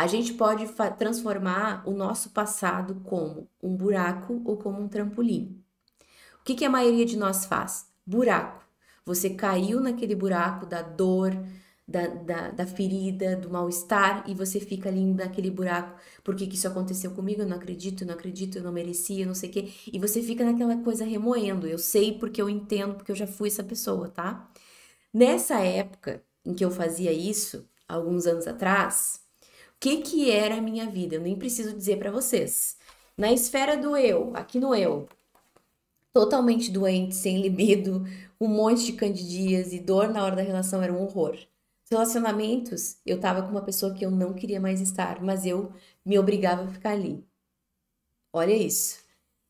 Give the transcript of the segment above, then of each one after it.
A gente pode transformar o nosso passado como um buraco ou como um trampolim. O que, que a maioria de nós faz? Buraco. Você caiu naquele buraco da dor, da, da, da, ferida, do mal-estar, e você fica ali naquele buraco, porque que isso aconteceu comigo? Eu não acredito, eu não acredito, eu não merecia, eu não sei o quê. E você fica naquela coisa remoendo. Eu sei porque eu entendo, porque eu já fui essa pessoa, tá? Nessa época em que eu fazia isso, alguns anos atrás, que, que era a minha vida. Eu nem preciso dizer para vocês. Na esfera do eu, aqui no eu, totalmente doente, sem libido, um monte de candidias e dor na hora da relação era um horror. Relacionamentos, eu tava com uma pessoa que eu não queria mais estar, mas eu me obrigava a ficar ali. Olha isso.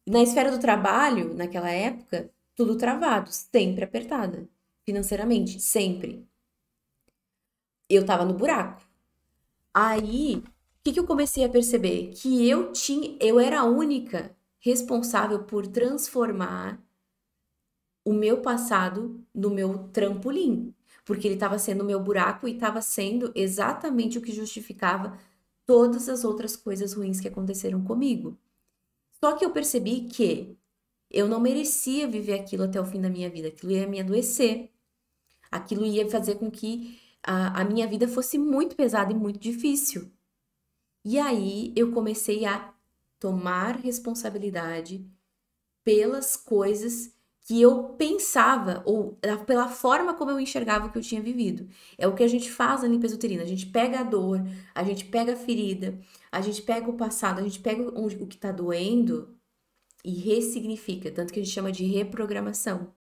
Na esfera do trabalho, naquela época, tudo travado, sempre apertada, financeiramente, sempre. Eu tava no buraco. Aí, o que, que eu comecei a perceber? Que eu tinha, eu era a única responsável por transformar o meu passado no meu trampolim, porque ele estava sendo o meu buraco e estava sendo exatamente o que justificava todas as outras coisas ruins que aconteceram comigo. Só que eu percebi que eu não merecia viver aquilo até o fim da minha vida, aquilo ia me adoecer, aquilo ia fazer com que a, a minha vida fosse muito pesada e muito difícil. E aí eu comecei a tomar responsabilidade pelas coisas que eu pensava ou pela forma como eu enxergava o que eu tinha vivido. É o que a gente faz na limpeza uterina. A gente pega a dor, a gente pega a ferida, a gente pega o passado, a gente pega o que está doendo e ressignifica, tanto que a gente chama de reprogramação.